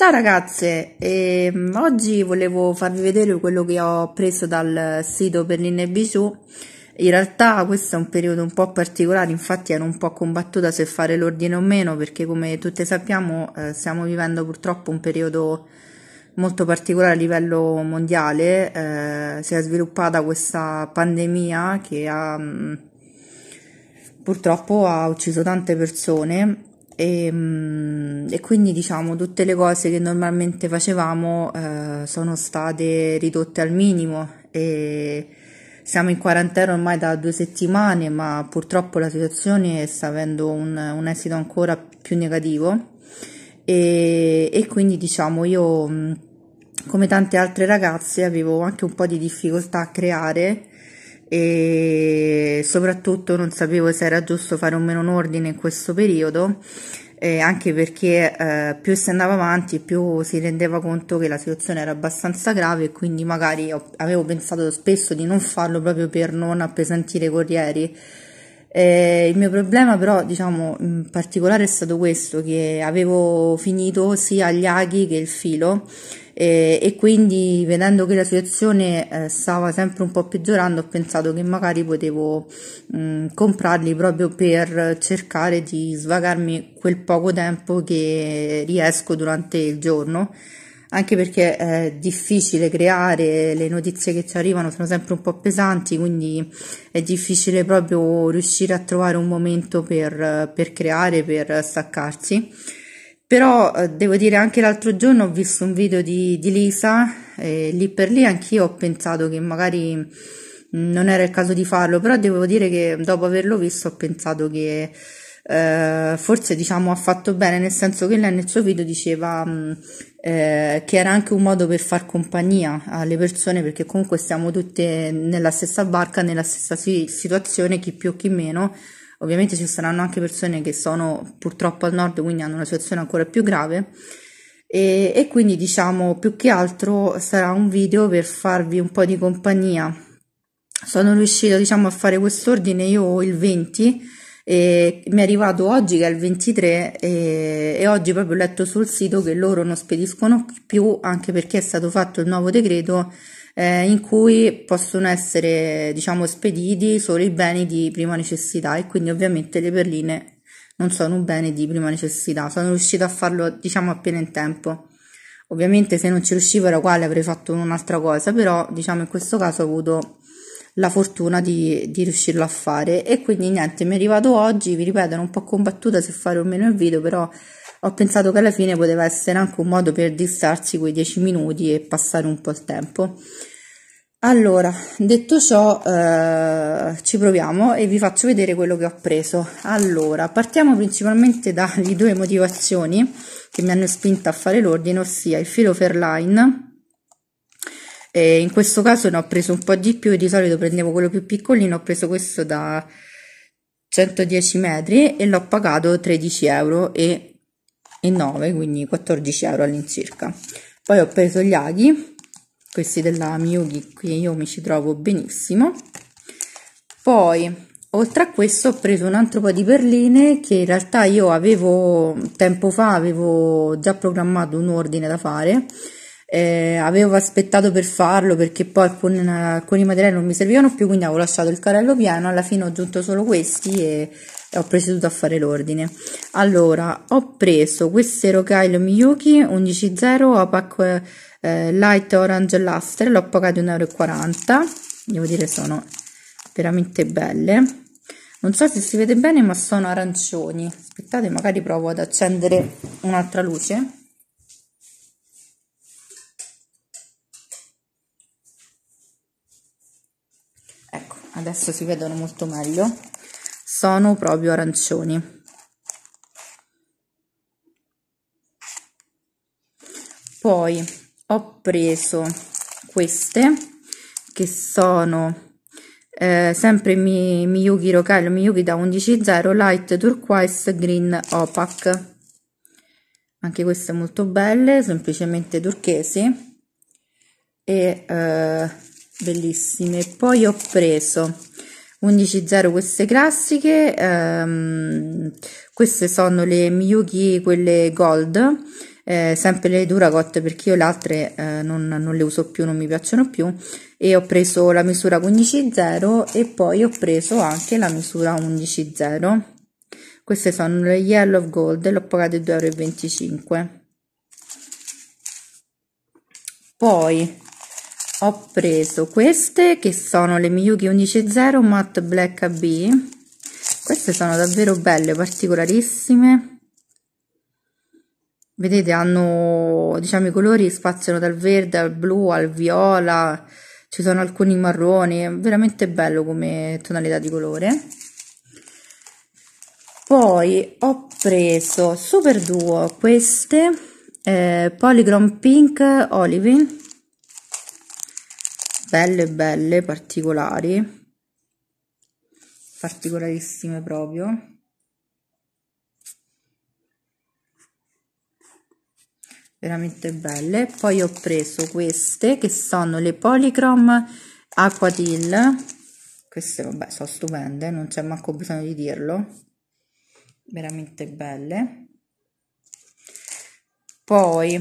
Ciao ragazze, ehm, oggi volevo farvi vedere quello che ho preso dal sito Berlino e In realtà questo è un periodo un po' particolare, infatti ero un po' combattuta se fare l'ordine o meno, perché come tutte sappiamo eh, stiamo vivendo purtroppo un periodo molto particolare a livello mondiale, eh, si è sviluppata questa pandemia che ha, mm, purtroppo ha ucciso tante persone e, ehm, e, quindi diciamo tutte le cose che normalmente facevamo eh, sono state ridotte al minimo e siamo in quarantena ormai da due settimane ma purtroppo la situazione sta avendo un, un esito ancora più negativo e, e, quindi diciamo io come tante altre ragazze avevo anche un po' di difficoltà a creare e soprattutto non sapevo se era giusto fare o meno un ordine in questo periodo. Eh, anche perché eh, più si andava avanti più si rendeva conto che la situazione era abbastanza grave e quindi magari ho, avevo pensato spesso di non farlo proprio per non appesantire i corrieri. Eh, il mio problema però, diciamo, in particolare è stato questo, che avevo finito sia gli aghi che il filo e, e quindi vedendo che la situazione eh, stava sempre un po' peggiorando ho pensato che magari potevo mh, mm, comprarli proprio per cercare di svagarmi quel poco tempo che riesco durante il giorno anche perché eh, è difficile creare, le notizie che ci arrivano sono sempre un po' pesanti, quindi è difficile proprio riuscire a trovare un momento per, per creare, per staccarsi. Però eh, devo dire anche l'altro giorno ho visto un video di, di Lisa e lì per lì anch'io ho pensato che magari mm, non era il caso di farlo, però devo dire che dopo averlo visto ho pensato che eh, forse diciamo ha fatto bene, nel senso che lei nel suo video diceva mh, mm, eh, che era anche un modo per far compagnia alle persone, perché comunque siamo tutte nella stessa barca, nella stessa situazione, chi più chi meno Ovviamente ci saranno anche persone che sono purtroppo al nord, quindi hanno una situazione ancora più grave. E, e quindi diciamo più che altro sarà un video per farvi un po' di compagnia. Sono riuscita diciamo a fare quest'ordine io il 20 e mi è arrivato oggi che è il 23 e, e, oggi proprio ho letto sul sito che loro non spediscono più anche perché è stato fatto il nuovo decreto eh, in cui possono essere diciamo spediti solo i beni di prima necessità e quindi ovviamente le perline non sono un bene di prima necessità, sono riuscita a farlo diciamo appena in tempo. Ovviamente se non ci riuscivo era quale avrei fatto un'altra cosa, però diciamo in questo caso ho avuto la fortuna di, di riuscirlo a fare e quindi niente, mi è arrivato oggi, vi ripeto, ero un po' combattuta se fare o meno il video, però ho pensato che alla fine poteva essere anche un modo per distrarsi quei 10 minuti e passare un po' il tempo. Allora, detto ciò, eh, ci proviamo e vi faccio vedere quello che ho preso. Allora, partiamo principalmente dalle due motivazioni che mi hanno spinta a fare l'ordine, ossia il filo Fairline. E in questo caso ne ho preso un po' di più, di solito prendevo quello più piccolino, ho preso questo da 110 metri e l'ho pagato 13 euro e 9,9 quindi 14 euro all'incirca poi ho preso gli aghi questi della Miyugi qui io mi ci trovo benissimo poi oltre a questo ho preso un altro po' di perline che in realtà io avevo tempo fa avevo già programmato un ordine da fare eh, avevo aspettato per farlo perché poi alcun, alcuni materiali non mi servivano più, quindi avevo lasciato il carrello pieno, alla fine ho aggiunto solo questi e, e ho proceduto a fare l'ordine. Allora, ho preso queste Rocaille Miyuki 11.0 opac eh, Light Orange Luster, l'ho pagato 1,40 euro, devo dire sono veramente belle. Non so se si vede bene, ma sono arancioni. Aspettate, magari provo ad accendere un'altra luce. adesso si vedono molto meglio, sono proprio arancioni. Poi ho preso queste che sono eh, sempre Mi, Miyuki Rokello Miyuki da 11.0 Light Turquoise Green Opac anche queste molto belle semplicemente turchesi e eh, bellissime poi ho preso 11.0 queste classiche ehm, queste sono le Miyuki quelle gold eh, sempre le Duracot perché io le altre eh, non, non, le uso più non mi piacciono più e ho preso la misura 15.0 e poi ho preso anche la misura 11.0 queste sono le Yellow Gold l'ho pagate 2,25 euro poi ho preso queste che sono le Miyuki 11.0 Matte Black AB queste sono davvero belle, particolarissime vedete hanno diciamo i colori spaziano dal verde al blu al viola ci sono alcuni marroni veramente bello come tonalità di colore poi ho preso super duo queste eh, polygram pink Olive belle belle particolari particolarissime proprio veramente belle poi ho preso queste che sono le polychrome aquatil queste vabbè sono stupende non c'è manco bisogno di dirlo veramente belle poi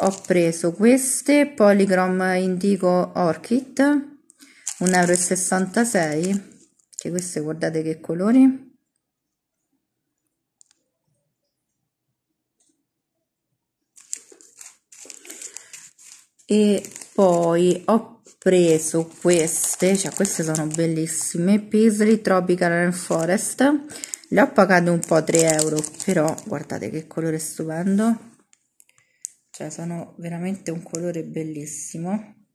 ho preso queste Polygram Indigo Orchid 1,66 euro che queste guardate che colori e poi ho preso queste cioè queste sono bellissime Paisley Tropical Forest le ho pagate un po' 3 euro però guardate che colore stupendo cioè sono veramente un colore bellissimo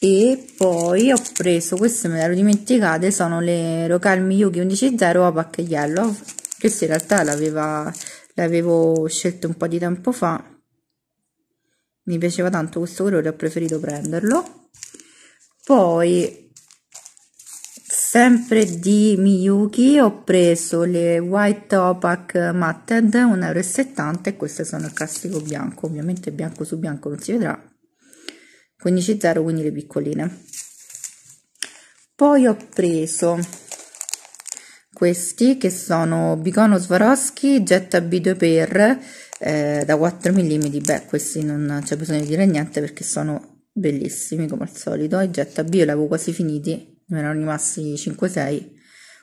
e poi ho preso queste me le ero dimenticate sono le Rocalmi Yuki 11.0 Opac Yellow queste in realtà le avevo scelte un po' di tempo fa mi piaceva tanto questo colore ho preferito prenderlo poi Sempre di Miyuki ho preso le White Opaque Matted 1,70 euro e queste sono il classico bianco, ovviamente bianco su bianco non si vedrà, 15,0 quindi le piccoline. Poi ho preso questi che sono Bicono Swarovski Jet B2 per eh, da 4 mm, beh questi non c'è bisogno di dire niente perché sono bellissimi come al solito, i Jet B io li avevo quasi finiti ne erano rimasti 5-6,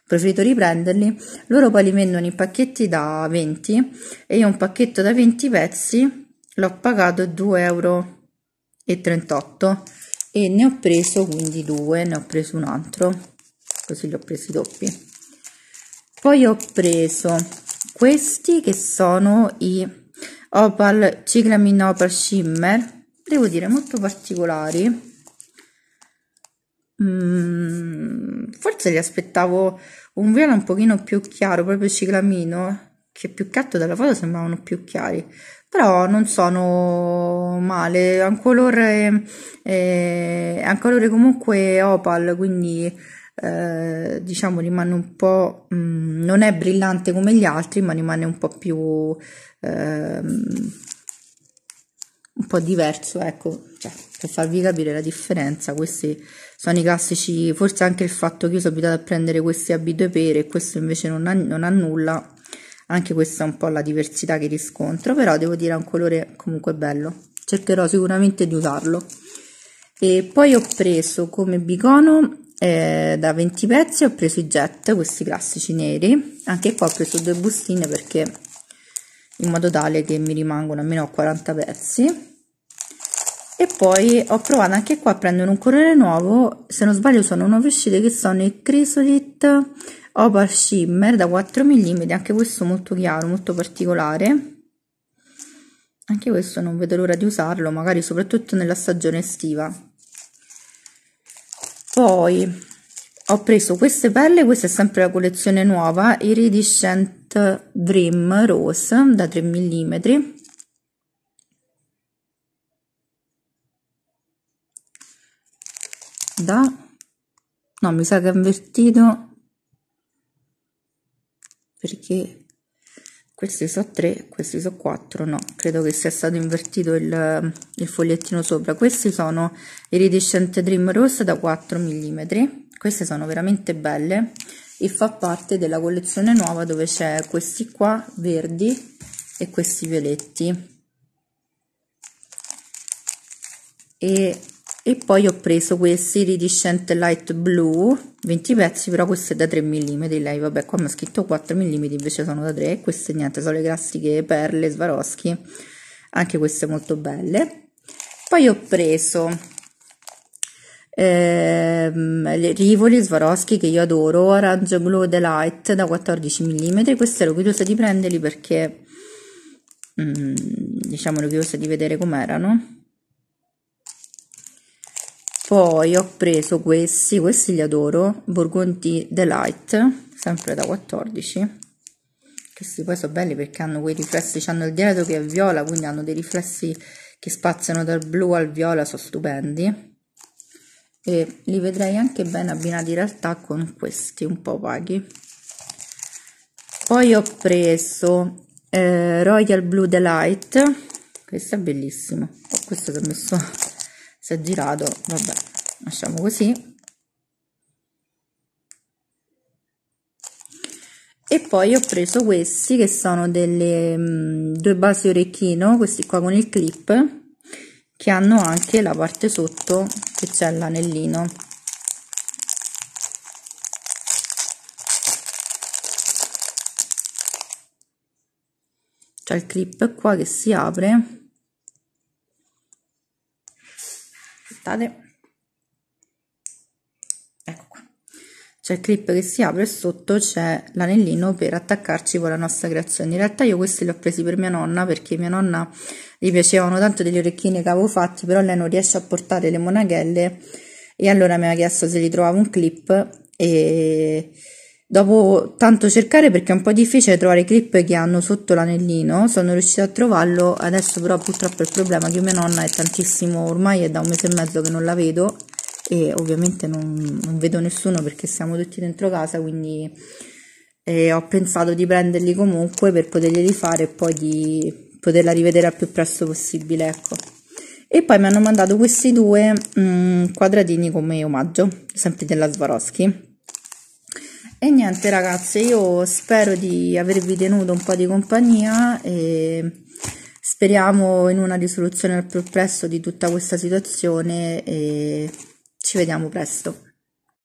preferito riprenderli. Loro poi li vendono in pacchetti da 20 e io un pacchetto da 20 pezzi l'ho pagato 2,38 euro e ne ho preso quindi due, ne ho preso un altro, così li ho presi doppi. Poi ho preso questi che sono i Opal Ciclamin Opal Shimmer, devo dire molto particolari Mm, forse gli aspettavo un viola un pochino più chiaro, proprio ciclamino, che più che altro dalla foto sembravano più chiari, però non sono male, ha un colore, eh, un colore comunque opal, quindi eh, diciamo rimane un po', mh, mm, non è brillante come gli altri, ma rimane un po' più, eh, un po' diverso, ecco, cioè per farvi capire la differenza questi sono i classici forse anche il fatto che io sono abituata a prendere questi AB due pere e questo invece non ha, non ha nulla anche questa è un po' la diversità che riscontro però devo dire è un colore comunque bello cercherò sicuramente di usarlo e poi ho preso come bicono eh, da 20 pezzi ho preso i jet questi classici neri anche qua ho preso due bustine perché in modo tale che mi rimangono almeno 40 pezzi e poi ho provato anche qua a prendere un colore nuovo se non sbaglio sono nuove uscite che sono il Chrysolite Opal Shimmer da 4 mm anche questo molto chiaro, molto particolare anche questo non vedo l'ora di usarlo magari soprattutto nella stagione estiva poi ho preso queste perle, questa è sempre la collezione nuova, Iridescent Dream Rose da 3 mm da no mi sa che ha invertito perché questi sono 3 questi sono 4 no credo che sia stato invertito il, il fogliettino sopra questi sono iridescent dream rose da 4 mm queste sono veramente belle e fa parte della collezione nuova dove c'è questi qua verdi e questi violetti e e poi ho preso questi Ridiscent Light Blue 20 pezzi però questo è da 3 mm lei vabbè qua mi ha scritto 4 mm invece sono da 3 queste niente sono le classiche perle Swarovski anche queste molto belle poi ho preso ehm, Rivoli Swarovski che io adoro Orange Glow Delight da 14 mm queste ero curiosa di prenderli perché mm, diciamo ero curiosa di vedere com'erano poi ho preso questi questi li adoro Burgundy Delight sempre da 14 questi poi sono belli perché hanno quei riflessi hanno il dietro che è viola quindi hanno dei riflessi che spaziano dal blu al viola sono stupendi e li vedrei anche ben abbinati in realtà con questi un po' vaghi poi ho preso eh, Royal Blue Delight questo è bellissimo oh, questo che ho messo si è girato vabbè lasciamo così e poi ho preso questi che sono delle mh, mm, due basi orecchino questi qua con il clip che hanno anche la parte sotto che c'è l'anellino c'è il clip qua che si apre state ecco qua c'è il clip che si apre e sotto c'è l'anellino per attaccarci con la nostra creazione in realtà io questi li ho presi per mia nonna perché mia nonna gli piacevano tanto degli orecchini che avevo fatti però lei non riesce a portare le monachelle e allora mi ha chiesto se li trovavo un clip e Dopo tanto cercare perché è un po' difficile trovare i clip che hanno sotto l'anellino, sono riuscita a trovarlo, adesso però purtroppo il problema che mia nonna è tantissimo, ormai è da un mese e mezzo che non la vedo e ovviamente non, non vedo nessuno perché siamo tutti dentro casa, quindi eh, ho pensato di prenderli comunque per poterli rifare e poi di poterla rivedere al più presto possibile, ecco. E poi mi hanno mandato questi due mh, mm, quadratini come omaggio, sempre della Swarovski e niente ragazze io spero di avervi tenuto un po' di compagnia e speriamo in una risoluzione al più presto di tutta questa situazione e ci vediamo presto